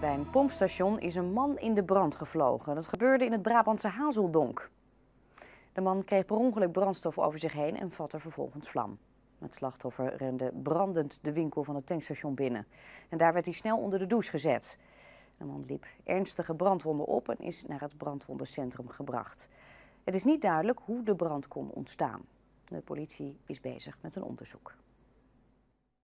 Bij een pompstation is een man in de brand gevlogen. Dat gebeurde in het Brabantse Hazeldonk. De man kreeg per ongeluk brandstof over zich heen en vatte vervolgens vlam. Het slachtoffer rende brandend de winkel van het tankstation binnen. En daar werd hij snel onder de douche gezet. De man liep ernstige brandwonden op en is naar het brandwondencentrum gebracht. Het is niet duidelijk hoe de brand kon ontstaan. De politie is bezig met een onderzoek.